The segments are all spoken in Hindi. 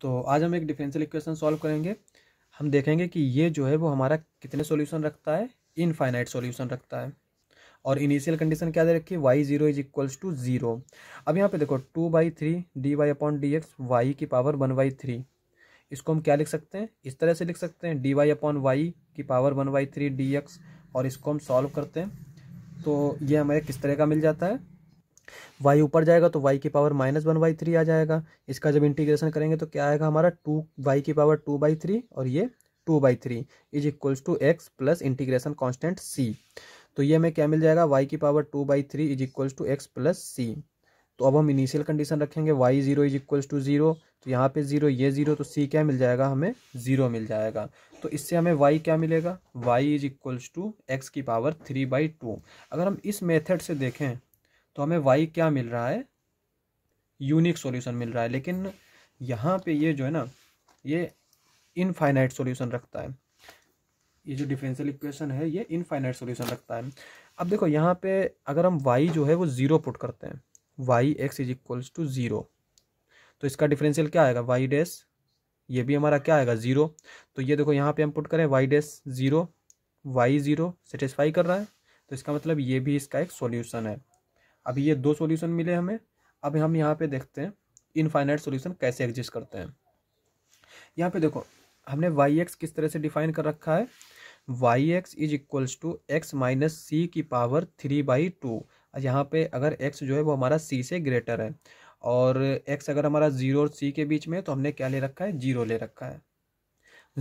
तो आज हम एक डिफरेंशियल इक्वेशन सॉल्व करेंगे हम देखेंगे कि ये जो है वो हमारा कितने सॉल्यूशन रखता है इनफाइनाइट सॉल्यूशन रखता है और इनिशियल कंडीशन क्या दे रखी है Y zero is equals to zero अब यहाँ पे देखो two by three D Y upon D X Y की पावर वन बाई थ्री इसको हम क्या लिख सकते हैं इस तरह से लिख सकते हैं डी वाई अपॉन वाई की power one by three D X और इसको हम सॉल्व करते हैं तो ये हमें किस तरह का मिल जाता है वाई ऊपर जाएगा तो वाई की power minus one by three आ जाएगा इसका जब इंटीग्रेशन करेंगे तो क्या आएगा हमारा टू वाई की पावर टू बाई थ्री और ये two by three is equals to X plus integration constant C तो ये हमें क्या मिल जाएगा वाई की power two by three is equals to X plus C तो अब हम इनिशियल कंडीशन रखेंगे Y zero is equals to zero तो यहाँ पे जीरो ये जीरो तो सी क्या मिल जाएगा हमें जीरो मिल जाएगा तो इससे हमें वाई क्या मिलेगा Y is equals to X की पावर थ्री बाई टू अगर हम इस मेथड से देखें तो हमें वाई क्या मिल रहा है यूनिक सॉल्यूशन मिल रहा है लेकिन यहाँ पे ये जो है ना ये इनफाइनाइट सॉल्यूशन रखता है ये जो डिफरेंशियल इक्वेशन है ये इनफाइनाइट सॉल्यूशन रखता है अब देखो यहाँ पे अगर हम वाई जो है वो ज़ीरो पुट करते हैं Y X is equals to zero तो इसका डिफरेंशियल क्या आएगा वाई डेस ये भी हमारा क्या आएगा ज़ीरो तो ये देखो यहाँ पे हम पुट करें Y dash zero Y zero satisfy कर रहा है तो इसका मतलब ये भी इसका एक सॉल्यूशन है अब ये दो सॉल्यूशन मिले हमें अब हम यहाँ पे देखते हैं इनफाइनाइट सॉल्यूशन कैसे एग्जिस्ट करते हैं यहाँ पे देखो हमने वाई एक्स किस तरह से डिफाइन कर रखा है Y X is equals to X minus C की पावर थ्री बाई टू यहाँ पे अगर एक्स जो है वो हमारा सी से ग्रेटर है और एक्स अगर हमारा जीरो और सी के बीच में तो हमने क्या ले रखा है जीरो ले रखा है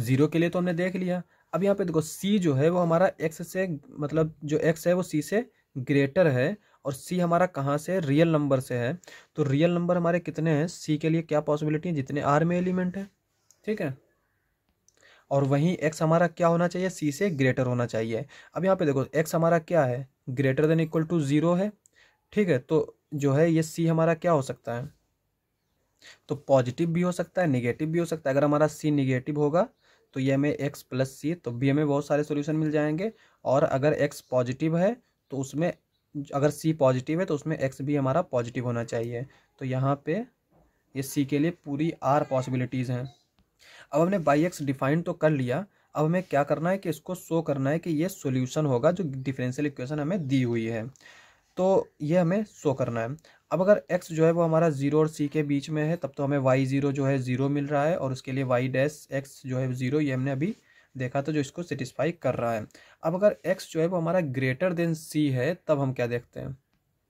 जीरो के लिए तो हमने देख लिया अब यहाँ पे देखो सी जो है वो हमारा एक्स से मतलब जो एक्स है वो सी से ग्रेटर है और सी हमारा कहाँ से रियल नंबर से है तो रियल नंबर हमारे कितने हैं सी के लिए क्या पॉसिबिलिटी है जितने आर में एलिमेंट है ठीक है और वहीं एक्स हमारा क्या होना चाहिए सी से ग्रेटर होना चाहिए अब यहाँ पे देखो एक्स हमारा क्या है greater than equal to zero है ठीक है तो जो है ये सी हमारा क्या हो सकता है तो पॉजिटिव भी हो सकता है निगेटिव भी हो सकता है अगर हमारा सी निगेटिव होगा तो ये हमें एक्स प्लस सी तो भी हमें बहुत सारे सोल्यूशन मिल जाएंगे और अगर एक्स पॉजिटिव है तो उसमें अगर सी पॉजिटिव है तो उसमें एक्स भी हमारा पॉजिटिव होना चाहिए तो यहाँ पे ये सी के लिए पूरी आर पॉसिबिलिटीज़ हैं अब हमने बाई एक्स डिफाइन तो कर लिया अब हमें क्या करना है कि इसको शो करना है कि ये सोल्यूशन होगा जो डिफरेंशियल इक्वेशन हमें दी हुई है तो ये हमें शो करना है अब अगर x जो है वो हमारा ज़ीरो और c के बीच में है तब तो हमें y ज़ीरो जो है ज़ीरो मिल रहा है और उसके लिए y डैश एक्स जो है ज़ीरो ये हमने अभी देखा तो जो इसको सेटिस्फाई कर रहा है अब अगर एक्स जो है वो हमारा ग्रेटर देन सी है तब हम क्या देखते हैं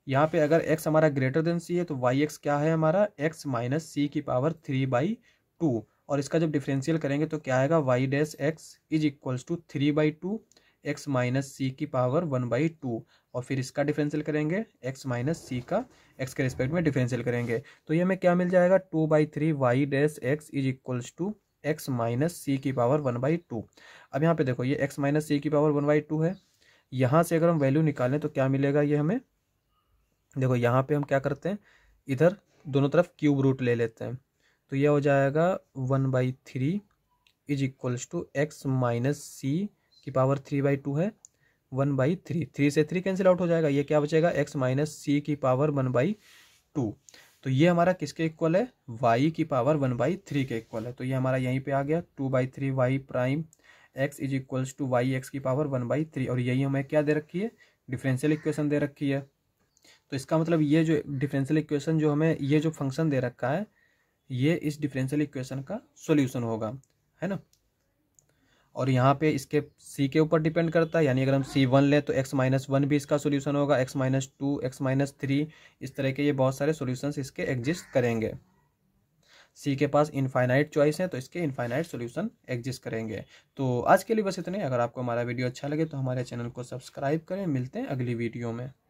यहाँ पे अगर एक्स हमारा ग्रेटर देन सी है तो वाई एक्स क्या है हमारा एक्स माइनस सी की पावर थ्री बाई टू और इसका जब डिफ्रेंशियल करेंगे तो क्या आएगा Y dash X is equals to three by two X minus C की पावर वन बाई टू और फिर इसका डिफरेंशियल करेंगे एक्स माइनस सी का एक्स के रिस्पेक्ट में डिफरेंशियल करेंगे तो ये हमें क्या मिल जाएगा two by three Y dash X is equals to X minus C की पावर वन बाई टू अब यहाँ पे देखो ये एक्स माइनस सी की पावर वन बाई टू है यहाँ से अगर हम वैल्यू निकालें तो क्या मिलेगा ये हमें देखो यहाँ पे हम क्या करते हैं इधर दोनों तरफ क्यूब रूट ले लेते हैं तो यह हो जाएगा one by three is equals to X minus C की पावर थ्री बाई टू है वन बाई थ्री थ्री से थ्री कैंसिल आउट हो जाएगा ये क्या बचेगा एक्स माइनस सी की पावर वन बाई टू तो ये हमारा किसके इक्वल है वाई की पावर वन बाई थ्री के इक्वल है तो ये हमारा यहीं पे आ गया two by three Y prime X is equals to Y X की पावर वन बाई थ्री और यही हमें क्या दे रखी है डिफरेंशियल इक्वेशन दे रखी है तो इसका मतलब ये जो डिफरेंशियल इक्वेशन जो हमें ये जो फंक्शन दे रखा है ये इस डिफरेंशियल इक्वेशन का सोल्यूशन होगा है ना और यहाँ पे इसके सी के ऊपर डिपेंड करता है यानी अगर हम सी वन लें तो एक्स माइनस वन भी इसका सोल्यूशन होगा X minus two X minus three इस तरह के ये बहुत सारे सोल्यूशन इसके एग्जिस्ट करेंगे सी के पास इनफाइनाइट चॉइस है तो इसके इनफाइनाइट सोल्यूशन एग्जिस्ट करेंगे तो आज के लिए बस इतने अगर आपको हमारा वीडियो अच्छा लगे तो हमारे चैनल को सब्सक्राइब करें मिलते हैं अगली वीडियो में